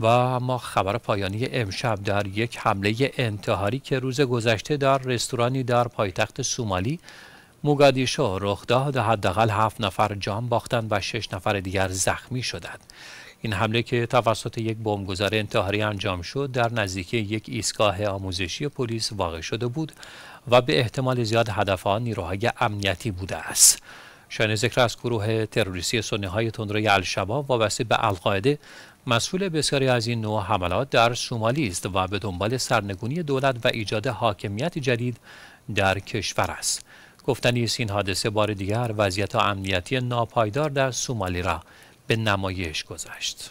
و ما خبر پایانی امشب در یک حمله انتحاری که روز گذشته در رستورانی در پایتخت سومالی موگادیشو رخ داد حداقل هفت نفر جان باختند و شش نفر دیگر زخمی شدند این حمله که توسط یک بمبگذار انتحاری انجام شد در نزدیکی یک ایستگاه آموزشی پلیس واقع شده بود و به احتمال زیاد هدف آن نیروهای امنیتی بوده است شاین ذکر از گروه تروریستی سنیهای های تندروی الشباب وابسته به القاعده مسئول بسیاری از این نوع حملات در سومالی است و به دنبال سرنگونی دولت و ایجاد حاکمیت جدید در کشور است گفتنی است این حادثه بار دیگر وضعیت امنیتی ناپایدار در سومالی را به نمایش گذاشت